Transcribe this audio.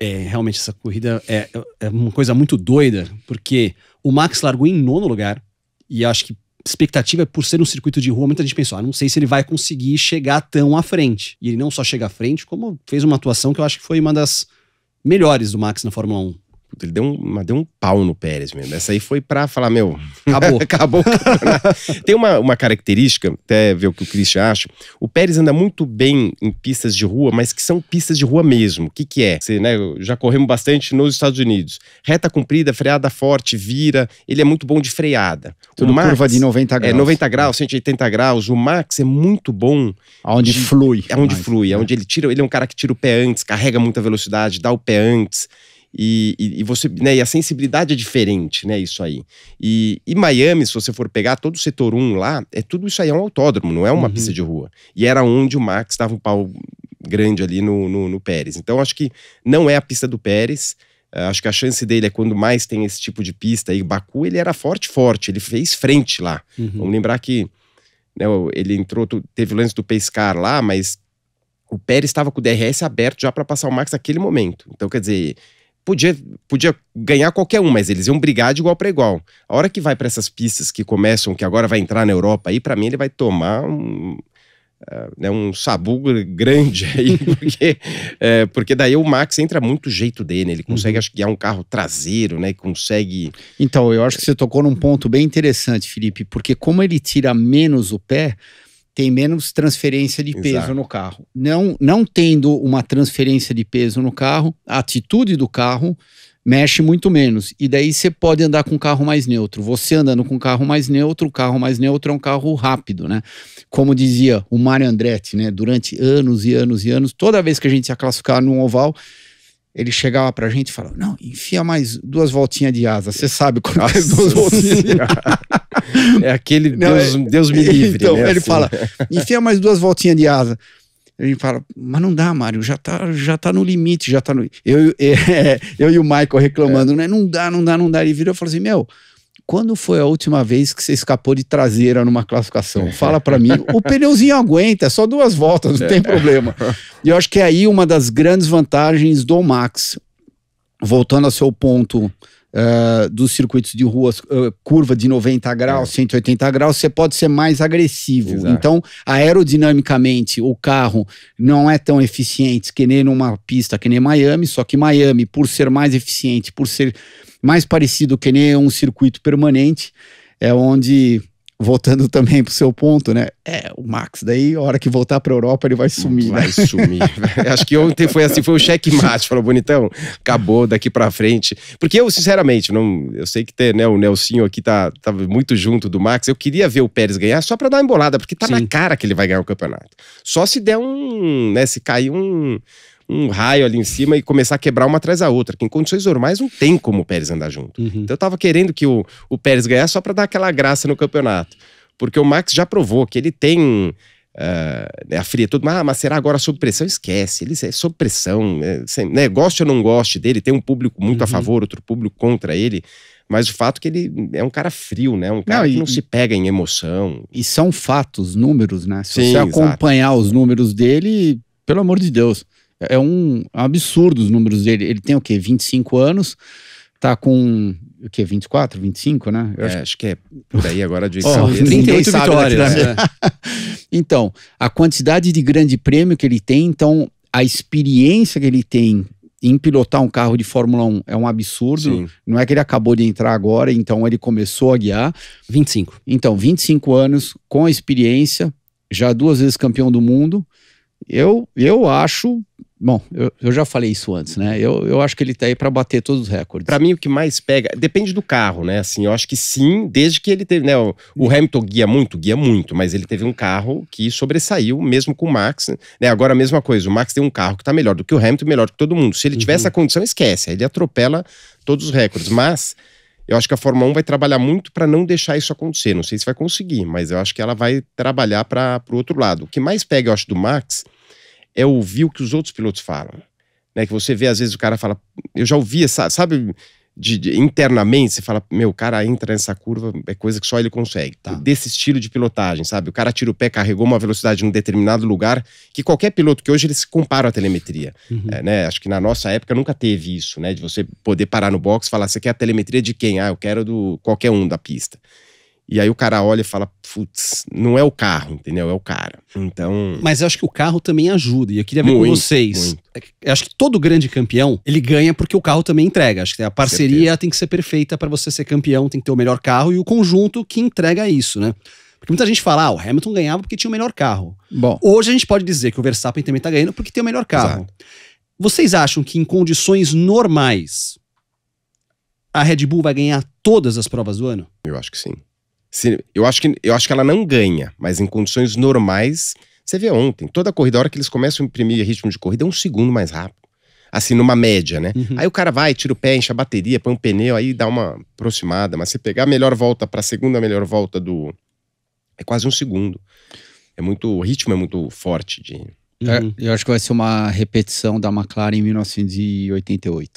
é, realmente essa corrida é, é uma coisa muito doida, porque o Max largou em nono lugar, e acho que expectativa é por ser um circuito de rua, muita gente pensou, ah, não sei se ele vai conseguir chegar tão à frente. E ele não só chega à frente, como fez uma atuação que eu acho que foi uma das melhores do Max na Fórmula 1 ele deu, um, deu um pau no Pérez mesmo. Essa aí foi pra falar, meu, acabou. acabou. Tem uma, uma característica, até ver o que o Christian acha. O Pérez anda muito bem em pistas de rua, mas que são pistas de rua mesmo. O que, que é? Você, né, já corremos bastante nos Estados Unidos. Reta comprida, freada forte, vira. Ele é muito bom de freada. Tudo Max, curva de 90 é, graus. É 90 graus, 180 graus. O Max é muito bom. Aonde de, flui. Aonde é mais, flui, é. aonde né? ele tira. Ele é um cara que tira o pé antes, carrega muita velocidade, dá o pé antes. E, e, e, você, né, e a sensibilidade é diferente, né? Isso aí. E, e Miami, se você for pegar todo o setor 1 lá, é tudo isso aí, é um autódromo, não é uma uhum. pista de rua. E era onde o Max dava um pau grande ali no, no, no Pérez. Então, acho que não é a pista do Pérez. Acho que a chance dele é quando mais tem esse tipo de pista. E Baku, ele era forte, forte. Ele fez frente lá. Uhum. Vamos lembrar que né, ele entrou, teve o lance do Pescar lá, mas o Pérez estava com o DRS aberto já para passar o Max naquele momento. Então, quer dizer, podia, podia ganhar qualquer um, mas eles iam brigar de igual para igual. A hora que vai para essas pistas que começam, que agora vai entrar na Europa, aí para mim ele vai tomar um, uh, né, um sabugo grande aí, porque, é, porque daí o Max entra muito jeito dele, ele consegue, uhum. acho que é um carro traseiro, né, consegue... Então, eu acho que você tocou num ponto bem interessante, Felipe, porque como ele tira menos o pé tem menos transferência de peso Exato. no carro. Não, não tendo uma transferência de peso no carro, a atitude do carro mexe muito menos. E daí você pode andar com um carro mais neutro. Você andando com um carro mais neutro, o carro mais neutro é um carro rápido, né? Como dizia o Mário Andretti, né? Durante anos e anos e anos, toda vez que a gente ia classificar num oval, ele chegava pra gente e falava: Não, enfia mais duas voltinhas de asa. Você sabe quando é duas voltinhas de asa. é aquele não, Deus, é, Deus me livre. Então, né, ele assim. fala: enfia mais duas voltinhas de asa. Ele fala, mas não dá, Mário, já tá, já tá no limite, já tá no. Eu, é, eu e o Michael reclamando, é. né? Não dá, não dá, não dá. Ele virou e falou assim: Meu, quando foi a última vez que você escapou de traseira numa classificação? Fala para mim. o pneuzinho aguenta, é só duas voltas, não é. tem problema. E eu acho que é aí uma das grandes vantagens do Max. Voltando ao seu ponto uh, dos circuitos de ruas, uh, eh, curva de 90 graus, é. 180 graus, você pode ser mais agressivo. Exato. Então, aerodinamicamente, o carro não é tão eficiente que nem numa pista que nem Miami, só que Miami, por ser mais eficiente, por ser mais parecido que nem um circuito permanente, é onde voltando também pro seu ponto, né? É, o Max, daí, a hora que voltar pra Europa, ele vai sumir. Né? Vai né? sumir. Acho que ontem foi assim, foi o um checkmate. Falou, bonitão, acabou daqui pra frente. Porque eu, sinceramente, não, eu sei que ter, né, o Nelsinho aqui tá, tá muito junto do Max. Eu queria ver o Pérez ganhar só pra dar uma embolada, porque tá Sim. na cara que ele vai ganhar o campeonato. Só se der um, né, se cair um um raio ali em cima e começar a quebrar uma atrás da outra, que em condições normais não tem como o Pérez andar junto. Uhum. Então eu tava querendo que o, o Pérez ganhasse só para dar aquela graça no campeonato. Porque o Max já provou que ele tem uh, a fria tudo, mas, ah, mas será agora sob pressão? Esquece, ele é sob pressão, é, né, goste ou não goste dele, tem um público muito uhum. a favor, outro público contra ele mas o fato é que ele é um cara frio, né? Um cara não, que não se pega em emoção. E são fatos, números, né? Se Sim, você acompanhar exato. os números dele, pelo amor de Deus. É um absurdo os números dele. Ele tem o quê? 25 anos, tá com o que, 24, 25, né? Eu é, acho... acho que é por aí agora de oh, 38 vitórias. Né? então, a quantidade de grande prêmio que ele tem, então a experiência que ele tem em pilotar um carro de Fórmula 1 é um absurdo. Sim. Não é que ele acabou de entrar agora, então ele começou a guiar. 25. Então, 25 anos com experiência, já duas vezes campeão do mundo. Eu, eu acho Bom, eu, eu, já falei isso antes, né? Eu, eu acho que ele tá aí para bater todos os recordes. Para mim, o que mais pega. Depende do carro, né? Assim, eu acho que sim, desde que ele teve. Né? O, o Hamilton guia muito, guia muito, mas ele teve um carro que sobressaiu, mesmo com o Max. Né? Agora, a mesma coisa, o Max tem um carro que tá melhor do que o Hamilton, melhor do que todo mundo. Se ele tiver uhum. essa condição, esquece. Aí ele atropela todos os recordes. Mas. Eu acho que a Fórmula 1 vai trabalhar muito para não deixar isso acontecer. Não sei se vai conseguir, mas eu acho que ela vai trabalhar para o outro lado. O que mais pega, eu acho, do Max é ouvir o que os outros pilotos falam. Né? Que você vê, às vezes, o cara fala. Eu já ouvi essa, sabe? De, de, internamente, você fala, meu, o cara entra nessa curva, é coisa que só ele consegue. Tá. Desse estilo de pilotagem, sabe? O cara tira o pé, carregou uma velocidade num determinado lugar, que qualquer piloto que hoje ele se compara à telemetria. Uhum. É, né? Acho que na nossa época nunca teve isso, né? De você poder parar no box e falar, você quer a telemetria de quem? Ah, eu quero do qualquer um da pista. E aí o cara olha e fala, putz, não é o carro, entendeu? É o cara. Então. Mas eu acho que o carro também ajuda. E eu queria ver muito, com vocês. Muito. É eu acho que todo grande campeão, ele ganha porque o carro também entrega. Acho que a parceria Certeza. tem que ser perfeita para você ser campeão, tem que ter o melhor carro e o conjunto que entrega isso, né? Porque muita gente fala, ah, o Hamilton ganhava porque tinha o melhor carro. Bom. Hoje a gente pode dizer que o Verstappen também está ganhando porque tem o melhor carro. Exato. Vocês acham que em condições normais a Red Bull vai ganhar todas as provas do ano? Eu acho que sim. Se, eu, acho que, eu acho que ela não ganha, mas em condições normais, você vê ontem, toda a corrida, a hora que eles começam a imprimir ritmo de corrida, é um segundo mais rápido. Assim, numa média, né? Uhum. Aí o cara vai, tira o pé, enche a bateria, põe um pneu, aí dá uma aproximada. Mas você pegar a melhor volta para a segunda melhor volta do. É quase um segundo. É muito. O ritmo é muito forte de. Uhum. É, eu acho que vai ser uma repetição da McLaren em 1988.